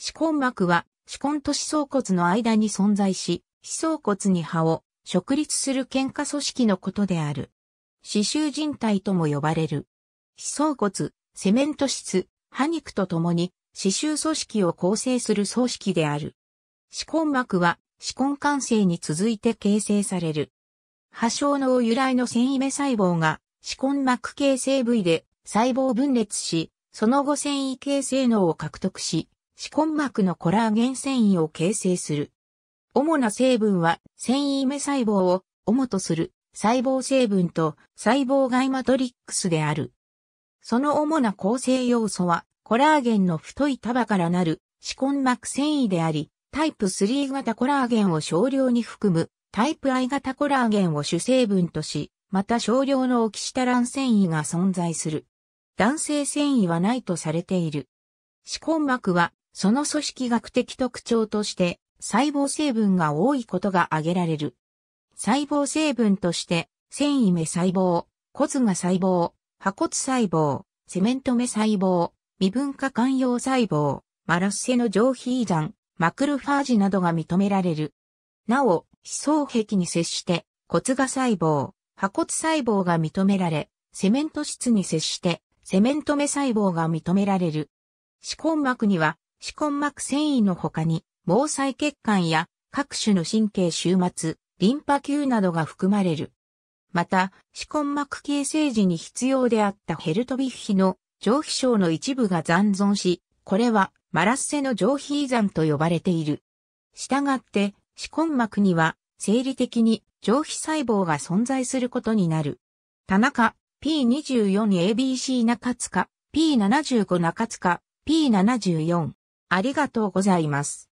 歯根膜は、歯根と歯槽骨の間に存在し、歯槽骨に歯を直立する喧嘩組織のことである。歯周人体とも呼ばれる。歯槽骨、セメント質、歯肉とともに歯周組織を構成する組織である。歯根膜は歯根管性に続いて形成される。破傷の由来の繊維目細胞が歯根膜形成部位で細胞分裂し、その後繊維形成能を獲得し、歯根膜のコラーゲン繊維を形成する。主な成分は繊維目細胞を主とする細胞成分と細胞外マトリックスである。その主な構成要素はコラーゲンの太い束からなる歯根膜繊維であり、タイプ3型コラーゲンを少量に含むタイプ I 型コラーゲンを主成分とし、また少量のオキシタラン繊維が存在する。男性繊維はないとされている。歯根膜はその組織学的特徴として細胞成分が多いことが挙げられる。細胞成分として、繊維目細胞、骨芽細胞、破骨細胞、セメント目細胞、未分化間葉細胞、マラッセの上皮遺産、マクロファージなどが認められる。なお、思想壁に接して、骨芽細胞、破骨細胞が認められ、セメント質に接して、セメント目細胞が認められる。歯根膜には、歯根膜繊維の他に、毛細血管や各種の神経終末、リンパ球などが含まれる。また、歯根膜形成時に必要であったヘルトビッヒの上皮症の一部が残存し、これはマラッセの上皮遺産と呼ばれている。したがって、歯根膜には生理的に上皮細胞が存在することになる。田中 P24ABC 中塚 P75 中塚 P74 ありがとうございます。